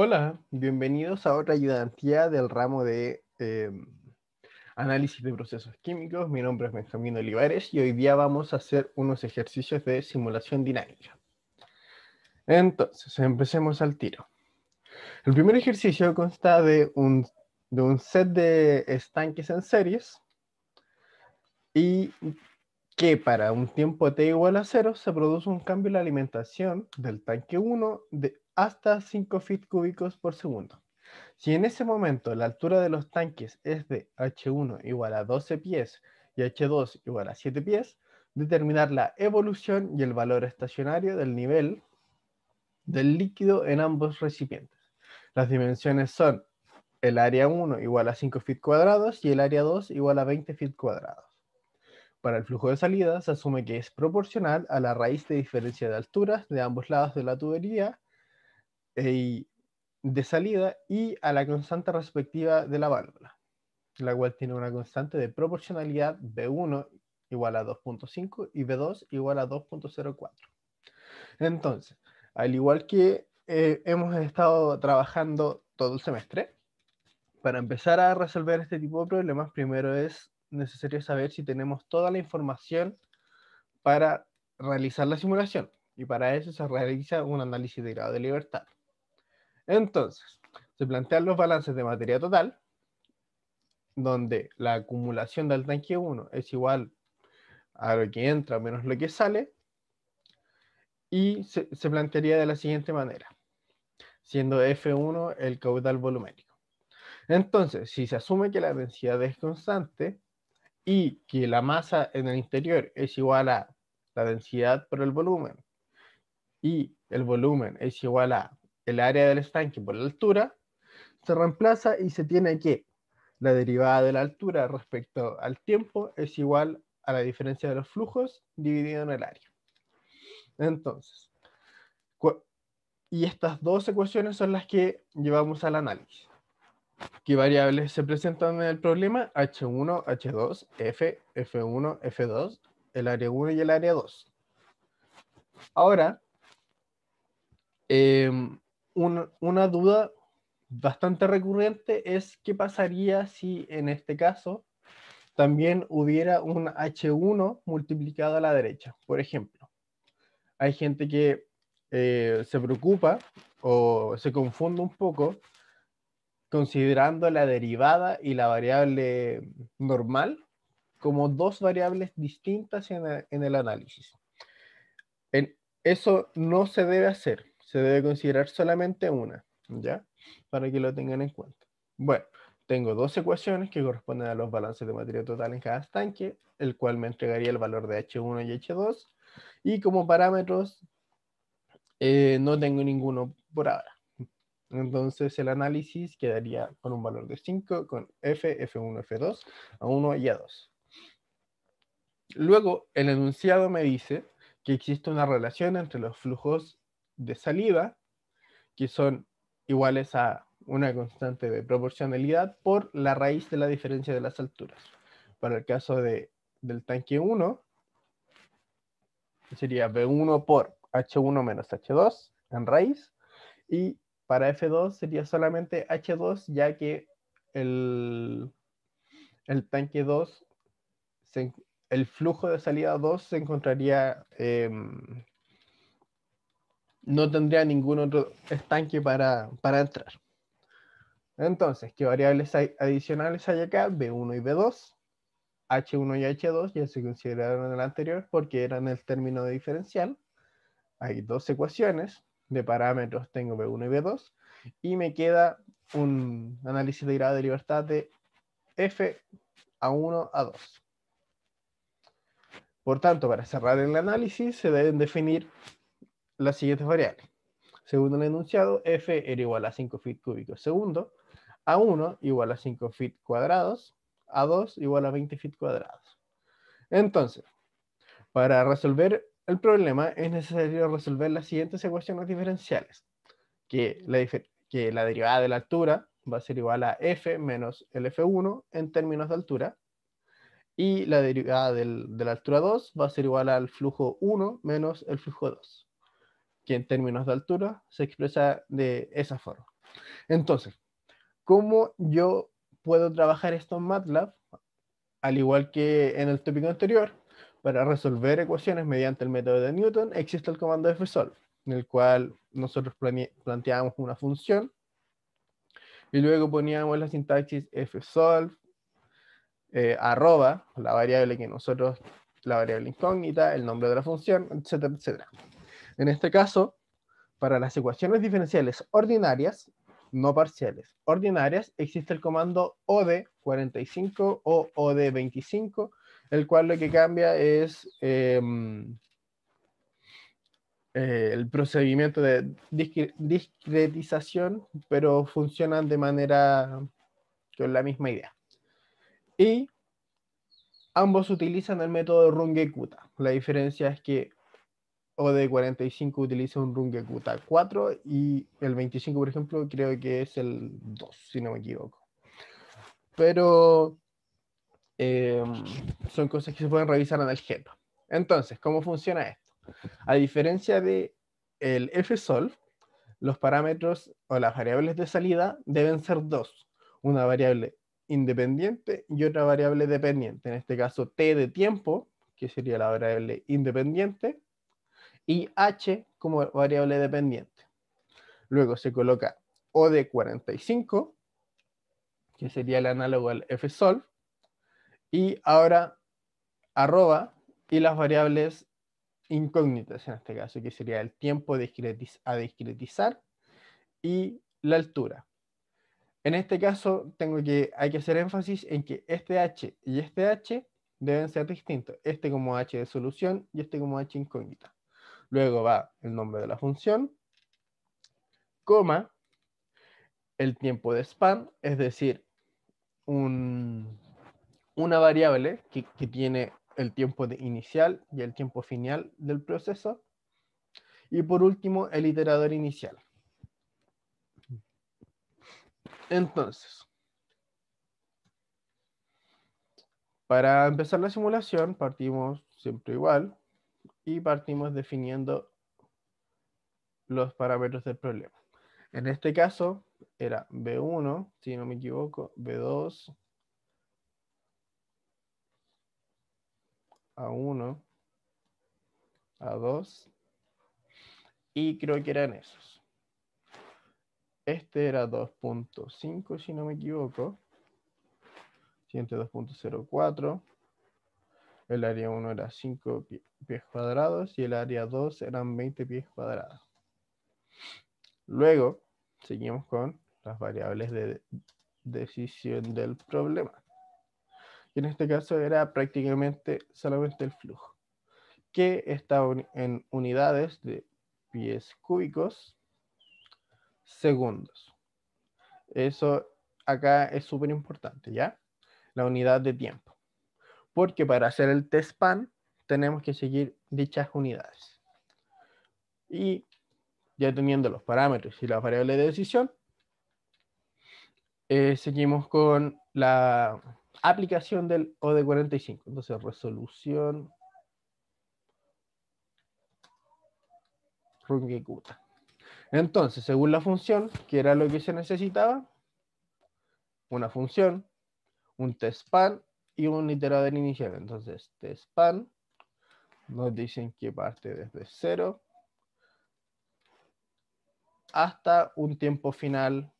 Hola, bienvenidos a otra ayudantía del ramo de em, análisis de procesos químicos. Mi nombre es Benjamín Olivares y hoy día vamos a hacer unos ejercicios de simulación dinámica. Entonces, empecemos al tiro. El primer ejercicio consta de un, de un set de estanques en series y que para un tiempo t igual a cero se produce un cambio en la alimentación del tanque 1 de hasta 5 feet cúbicos por segundo. Si en ese momento la altura de los tanques es de H1 igual a 12 pies y H2 igual a 7 pies, determinar la evolución y el valor estacionario del nivel del líquido en ambos recipientes. Las dimensiones son el área 1 igual a 5 feet cuadrados y el área 2 igual a 20 feet cuadrados. Para el flujo de salida se asume que es proporcional a la raíz de diferencia de alturas de ambos lados de la tubería de salida y a la constante respectiva de la válvula, la cual tiene una constante de proporcionalidad B1 igual a 2.5 y B2 igual a 2.04. Entonces, al igual que eh, hemos estado trabajando todo el semestre, para empezar a resolver este tipo de problemas, primero es necesario saber si tenemos toda la información para realizar la simulación. Y para eso se realiza un análisis de grado de libertad. Entonces, se plantean los balances de materia total, donde la acumulación del tanque 1 es igual a lo que entra menos lo que sale, y se, plantearía de la siguiente manera, siendo F1 el caudal volumétrico. Entonces, si se asume que la densidad es constante y que la masa en el interior es igual a la densidad por el volumen y el volumen es igual a el área del estanque por la altura, se reemplaza y se tiene que la derivada de la altura respecto al tiempo es igual a la diferencia de los flujos dividido en el área. Entonces, y estas dos ecuaciones son las que llevamos al análisis. ¿Qué variables se presentan en el problema? H1, H2, F, F1, F2, el área 1 y el área 2. Ahora, eh, una duda bastante recurrente es qué pasaría si en este caso también hubiera un H1 multiplicado a la derecha. Por ejemplo, hay gente que eh, se preocupa o se confunde un poco considerando la derivada y la variable normal como dos variables distintas en el, análisis. En, eso no se debe hacer se debe considerar solamente una, ¿ya? Para que lo tengan en cuenta. Bueno, tengo dos ecuaciones que corresponden a los balances de materia total en cada estanque, el cual me entregaría el valor de H1 y H2. Y como parámetros, eh, no tengo ninguno por ahora. Entonces el análisis quedaría con un valor de 5, con F, F1, F2, A1 y A2. Luego, el enunciado me dice que existe una relación entre los flujos de salida, que son iguales a una constante de proporcionalidad por la raíz de la diferencia de las alturas. Para el caso de, del tanque 1, sería B1 por H1 menos H2 en raíz, y para F2 sería solamente H2, ya que el, el tanque 2, el flujo de salida 2 se encontraría eh, no tendría ningún otro estanque para, entrar. Entonces, ¿qué variables adicionales hay acá? B1 y B2. H1 y H2 ya se consideraron en el anterior porque eran el término de diferencial. Hay dos ecuaciones de parámetros, tengo B1 y B2. Y me queda un análisis de grado de libertad de F a 1 a 2. Por tanto, para cerrar el análisis, se deben definir las siguientes variables. Según el enunciado, f era igual a 5 feet cúbicos segundo, a1 igual a 5 feet cuadrados, a2 igual a 20 feet cuadrados. Entonces, para resolver el problema es necesario resolver las siguientes ecuaciones diferenciales, que la, que la derivada de la altura va a ser igual a f menos el f1 en términos de altura, y la derivada del, de la altura 2 va a ser igual al flujo 1 menos el flujo 2 que en términos de altura se expresa de esa forma. Entonces, ¿cómo yo puedo trabajar esto en MATLAB, al igual que en el tópico anterior? Para resolver ecuaciones mediante el método de Newton existe el comando fsolve, en el cual nosotros planteábamos una función y luego poníamos la sintaxis fsolve, eh, arroba, la variable que nosotros, la variable incógnita, el nombre de la función, etcétera, etcétera. En este caso, para las ecuaciones diferenciales ordinarias, no parciales, ordinarias, existe el comando OD45 o OD25, el cual lo que cambia es em, eh, el procedimiento de discretización, pero funcionan de manera con la misma idea. Y ambos utilizan el método Runge-Kutta. La diferencia es que o de 45 utiliza un cuta 4 y el 25, por ejemplo, creo que es el 2, si no me equivoco. Pero em, son cosas que se pueden revisar en el e Entonces, ¿cómo funciona esto? A diferencia de el fsolve los parámetros o las variables de salida deben ser dos, una variable independiente y otra variable dependiente. En este caso, t de tiempo, que sería la variable independiente, y H como variable dependiente. Luego se coloca O de 45, que sería el análogo al fsolve, y ahora arroba y las variables incógnitas en este caso, que sería el tiempo a discretizar y la altura. En este caso tengo que, hay que hacer énfasis en que este h y este h deben ser distintos. Este como h de solución y este como h incógnita. Luego va el nombre de la función, coma, el tiempo de spam, es decir, una variable que, tiene el tiempo de inicial y el tiempo final del proceso. Y por último, el iterador inicial. Entonces, para empezar la simulación, partimos siempre igual y partimos definiendo los parámetros del problema. En este caso era B1, si no me equivoco, B2, A1, A2 y creo que eran esos. Este era 2.5 si no me equivoco. Siguiente 2.04. El área 1 era 5 pies cuadrados y el área 2 eran 20 pies cuadrados. Luego, seguimos con las variables de decisión del problema. Y en este caso era prácticamente solamente el flujo, que está en unidades de pies cúbicos segundos. Eso acá es súper importante, ¿ya? La unidad de tiempo porque para hacer el test PAN tenemos que seguir dichas unidades. Y ya teniendo los parámetros y la variable de decisión, eh, seguimos con la aplicación del OD45. Entonces, resolución run Entonces, según la función, que era lo que se necesitaba, una función, un test pan y un iterador inicial. Entonces, de este, span nos dicen que parte desde cero hasta un tiempo final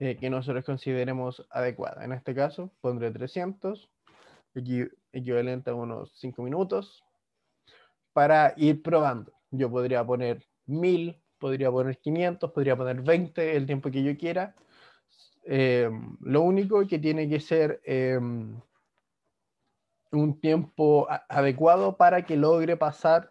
eh, que nosotros consideremos adecuado. En este caso, pondré 300, equivalente a unos 5 minutos, para ir probando. Yo podría poner 1000, podría poner 500, podría poner 20, el tiempo que yo quiera. Eh, lo único que tiene que ser em, un tiempo adecuado para que logre pasar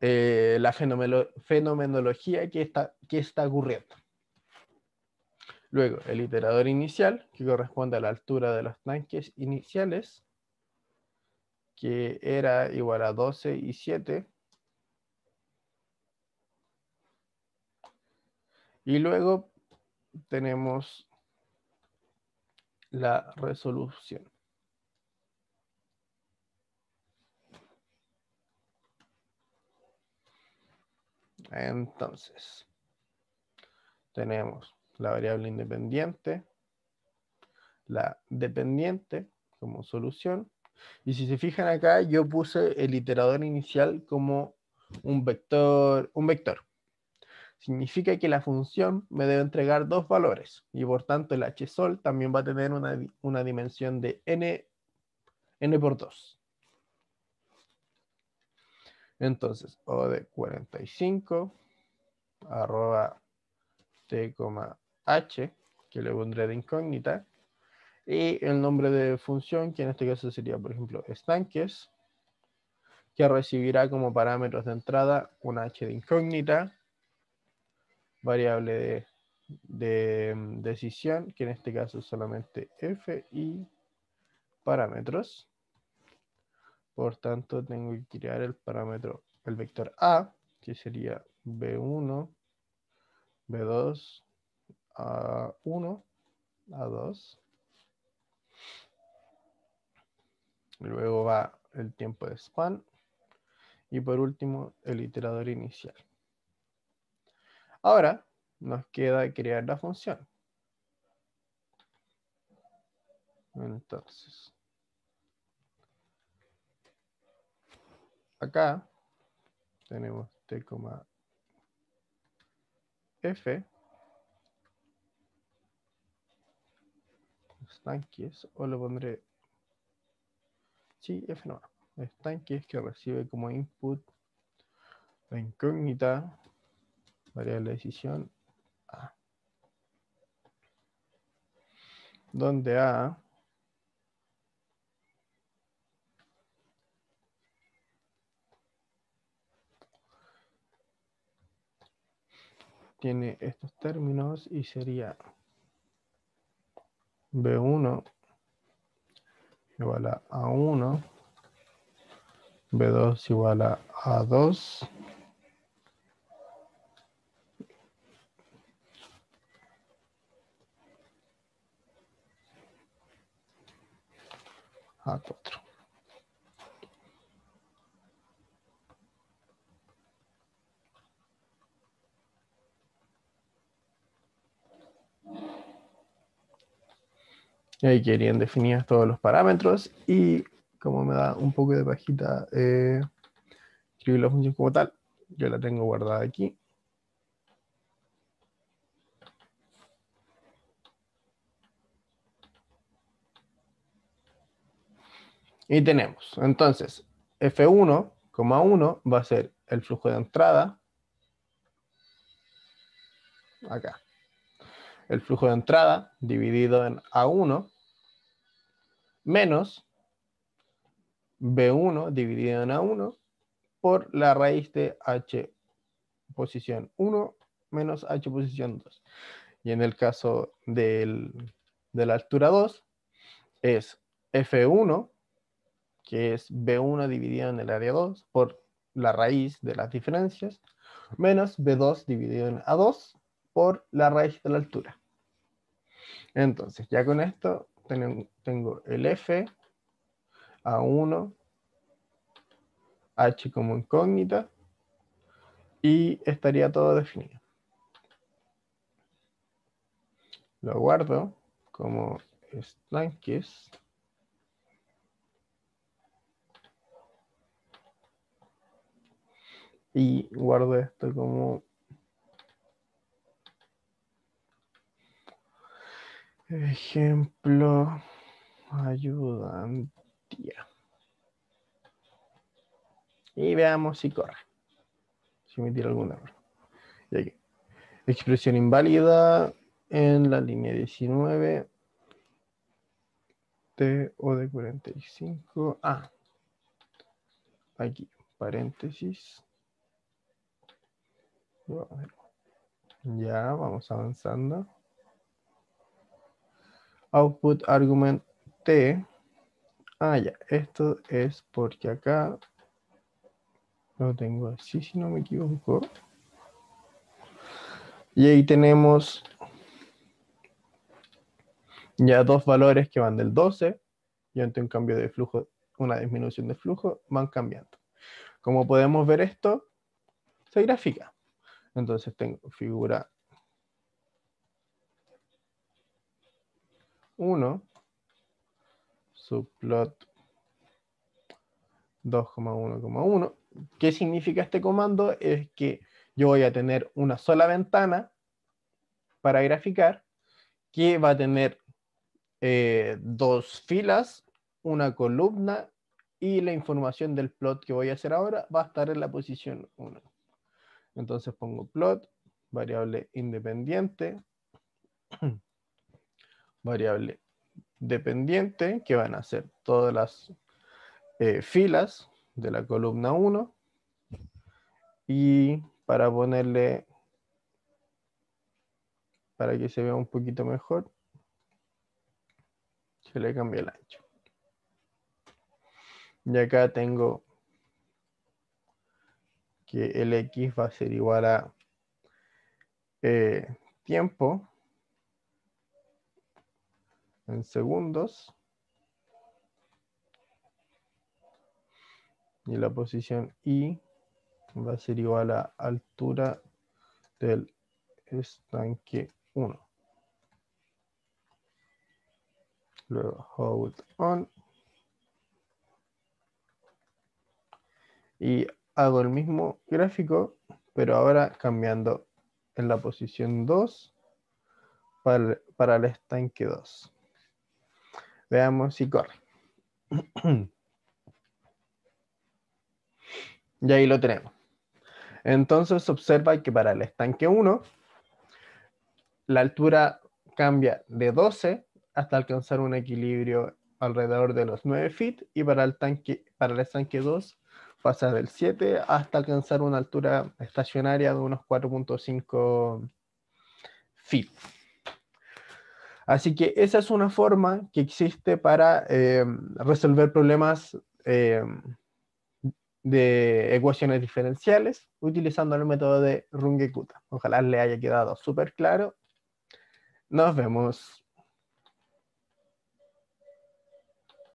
eh, la fenomenología que está, que está ocurriendo. Luego, el iterador inicial, que corresponde a la altura de los tanques iniciales, que era igual a 12 y 7. Y luego tenemos la resolución. Entonces, tenemos la variable independiente, la dependiente como solución. Y si se fijan acá, yo puse el iterador inicial como un vector. Un vector. Significa que la función me debe entregar dos valores y por tanto el h sol también va a tener una, una dimensión de n, n por 2. Entonces, O de 45, arroba T, H, que le pondré de incógnita, y el nombre de función, que en este caso sería, por ejemplo, estanques, que recibirá como parámetros de entrada un H de incógnita, variable de, de decisión, que en este caso es solamente F, y parámetros. Por tanto, tengo que crear el parámetro, el vector A, que sería B1, B2, A1, A2. Luego va el tiempo de span. Y por último, el iterador inicial. Ahora nos queda crear la función. Entonces, acá tenemos t, f. Estanques, o lo pondré, sí, f no, estanques que recibe como input la incógnita variable decisión A. Donde A tiene estos términos y sería B1 igual a A1, B2 igual a A2, A4. Y ahí querían definir todos los parámetros y como me da un poco de pajita eh, escribir la función como tal, yo la tengo guardada aquí. Y tenemos, entonces, F1,1 va a ser el flujo de entrada acá el flujo de entrada dividido en A1 menos B1 dividido en A1 por la raíz de H posición 1 menos H posición 2. Y en el caso de la altura 2 es F1, que es B1 dividido en el área 2 por la raíz de las diferencias, menos B2 dividido en A2 por la raíz de la altura. Entonces, ya con esto tengo el f a 1, h como incógnita, y estaría todo definido. Lo guardo como Slankis. Y guardo esto como Ejemplo, ayudantía. Y veamos si corre. Si me tira algún error. Expresión inválida en la línea 19. T o de 45. A. Ah, aquí, paréntesis. Ya, vamos avanzando output argument t. Ah, ya, esto es porque acá lo tengo así, si no me equivoco. Y ahí tenemos ya dos valores que van del 12 y ante un cambio de flujo, una disminución de flujo, van cambiando. Como podemos ver esto, se grafica. Entonces tengo figura 1, subplot 2,1,1. ¿Qué significa este comando? Es que yo voy a tener una sola ventana para graficar que va a tener eh, dos filas, una columna y la información del plot que voy a hacer ahora va a estar en la posición 1. Entonces pongo plot, variable independiente. variable dependiente, que van a ser todas las eh, filas de la columna 1. Y para ponerle, para que se vea un poquito mejor, se le cambia el ancho. Y acá tengo que el x va a ser igual a eh, tiempo en segundos. Y la posición I va a ser igual a la altura del estanque 1. Luego hold on. Y hago el mismo gráfico, pero ahora cambiando en la posición 2 para, para el estanque 2. Veamos si corre. y ahí lo tenemos. Entonces observa que para el estanque 1, la altura cambia de 12 hasta alcanzar un equilibrio alrededor de los 9 feet y para el, tanque, para el estanque 2 pasa del 7 hasta alcanzar una altura estacionaria de unos 4.5 feet. Así que esa es una forma que existe para eh, resolver problemas eh, de ecuaciones diferenciales utilizando el método de Runge-Kutta. Ojalá le haya quedado súper claro. Nos vemos.